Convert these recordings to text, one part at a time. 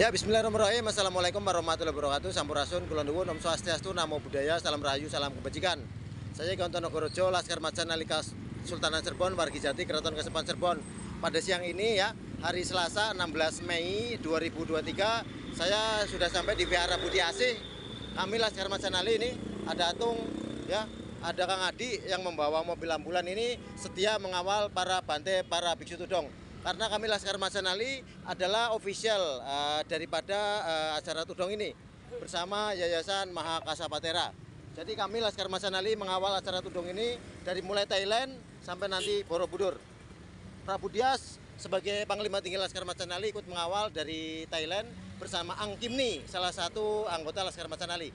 Ya bismillahirrahmanirrahim Assalamualaikum warahmatullahi wabarakatuh Sampurasun, Kulonduwun Om Swastiastu, Namo Buddhaya, Salam Rahayu, Salam Kebajikan Saya Gontono Gorojo, Laskar Macan Alika Sultanan Serbon Wargi Jati, Keraton Kesepan Serbon Pada siang ini ya, hari Selasa 16 Mei 2023 Saya sudah sampai di Biara Budi Asih Kami Laskar Macan Nali ini, ada Atung, ya ada Kang Adi yang membawa mobil ambulan ini setia mengawal para bante para biksu tudong karena kami Laskar Masanali adalah official uh, daripada uh, acara tudong ini bersama Yayasan Mahakasapatera. Jadi kami Laskar Masanali mengawal acara tudong ini dari mulai Thailand sampai nanti Borobudur. Prabu Dias sebagai Panglima Tinggi Laskar Masanali ikut mengawal dari Thailand bersama Ang Kimni, salah satu anggota Laskar Masanali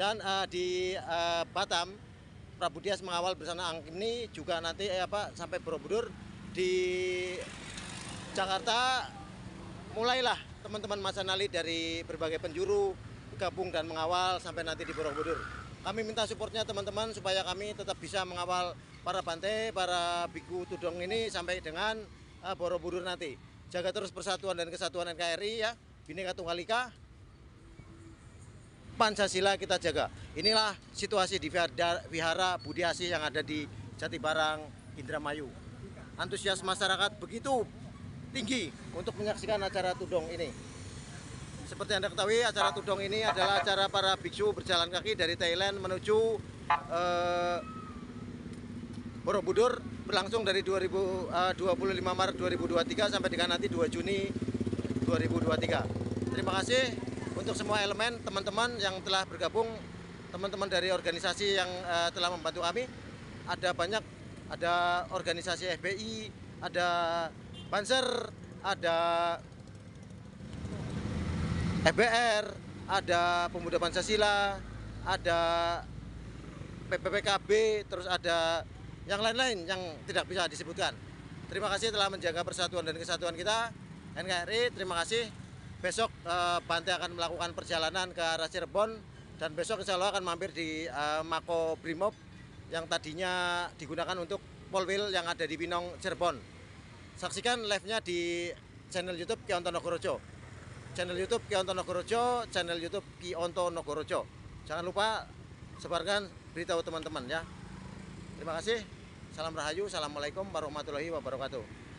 Dan uh, di uh, Batam, Prabu Dias mengawal bersama Ang Kimni juga nanti eh, apa sampai Borobudur di Jakarta mulailah teman-teman Mas Anali dari berbagai penjuru gabung dan mengawal sampai nanti di Borobudur. Kami minta supportnya teman-teman supaya kami tetap bisa mengawal para pantai, para Biku Tudong ini sampai dengan uh, Borobudur nanti. Jaga terus persatuan dan kesatuan NKRI ya. Bhinneka Tunggal Ika. Pancasila kita jaga. Inilah situasi di vihara Budiasi yang ada di Jatibarang, Indramayu. Antusias masyarakat begitu tinggi untuk menyaksikan acara tudong ini. Seperti Anda ketahui, acara tudong ini adalah acara para biksu berjalan kaki dari Thailand menuju eh, Borobudur berlangsung dari 2000, eh, 25 Maret 2023 sampai dengan nanti 2 Juni 2023. Terima kasih untuk semua elemen teman-teman yang telah bergabung, teman-teman dari organisasi yang eh, telah membantu kami. Ada banyak, ada organisasi FBI, ada Panser ada FBR, ada Pemuda Pancasila, ada PPPKB, terus ada yang lain-lain yang tidak bisa disebutkan. Terima kasih telah menjaga persatuan dan kesatuan kita. NKRI, terima kasih. Besok eh, Bante akan melakukan perjalanan ke arah Cirebon dan besok insya Allah akan mampir di eh, Mako Brimob yang tadinya digunakan untuk Polwil yang ada di Pinong, Cirebon. Saksikan live-nya di channel YouTube Kionto Nogorojo. Channel YouTube Kionto Nogorojo, channel YouTube Kionto Nogorojo. Jangan lupa sebarkan beritahu teman-teman ya. Terima kasih. Salam Rahayu. Assalamualaikum warahmatullahi wabarakatuh.